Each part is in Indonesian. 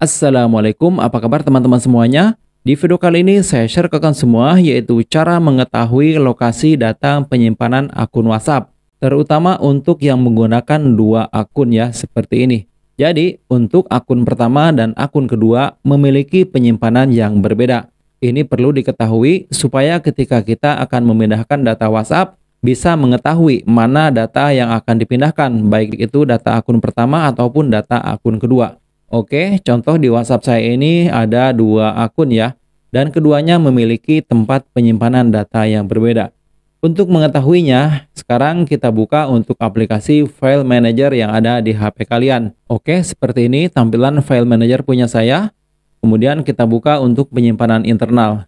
Assalamualaikum, apa kabar teman-teman semuanya? Di video kali ini saya share ke kalian semua yaitu cara mengetahui lokasi data penyimpanan akun WhatsApp, terutama untuk yang menggunakan dua akun ya seperti ini. Jadi, untuk akun pertama dan akun kedua memiliki penyimpanan yang berbeda. Ini perlu diketahui supaya ketika kita akan memindahkan data WhatsApp bisa mengetahui mana data yang akan dipindahkan, baik itu data akun pertama ataupun data akun kedua. Oke, contoh di WhatsApp saya ini ada dua akun ya, dan keduanya memiliki tempat penyimpanan data yang berbeda. Untuk mengetahuinya, sekarang kita buka untuk aplikasi File Manager yang ada di HP kalian. Oke, seperti ini tampilan File Manager punya saya. Kemudian kita buka untuk penyimpanan internal.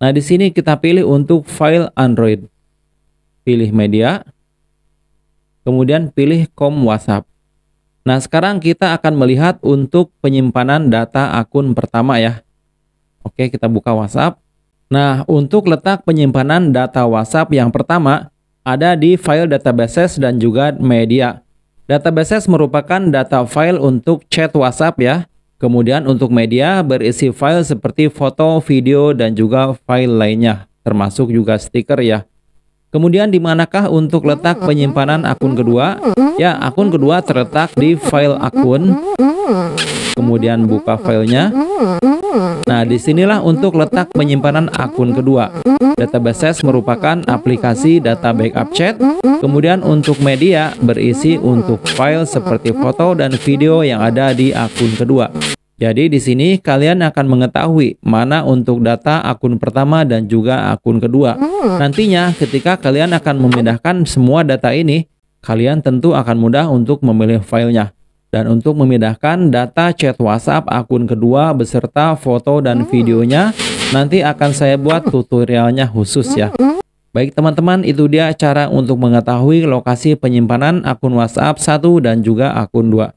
Nah, di sini kita pilih untuk file Android. Pilih media. Kemudian pilih com WhatsApp. Nah, sekarang kita akan melihat untuk penyimpanan data akun pertama ya. Oke, kita buka WhatsApp. Nah, untuk letak penyimpanan data WhatsApp yang pertama ada di file databases dan juga media. Databases merupakan data file untuk chat WhatsApp ya. Kemudian untuk media berisi file seperti foto, video, dan juga file lainnya, termasuk juga stiker ya. Kemudian di manakah untuk letak hmm. penyimpanan akun kedua? Ya, akun kedua terletak di file akun. Kemudian buka filenya. Nah, disinilah untuk letak penyimpanan akun kedua. Database merupakan aplikasi data backup chat. Kemudian untuk media berisi untuk file seperti foto dan video yang ada di akun kedua. Jadi di sini kalian akan mengetahui mana untuk data akun pertama dan juga akun kedua. Hmm. Nantinya ketika kalian akan memindahkan semua data ini, kalian tentu akan mudah untuk memilih filenya. Dan untuk memindahkan data chat WhatsApp akun kedua beserta foto dan hmm. videonya, nanti akan saya buat hmm. tutorialnya khusus ya. Baik teman-teman, itu dia cara untuk mengetahui lokasi penyimpanan akun WhatsApp 1 dan juga akun 2.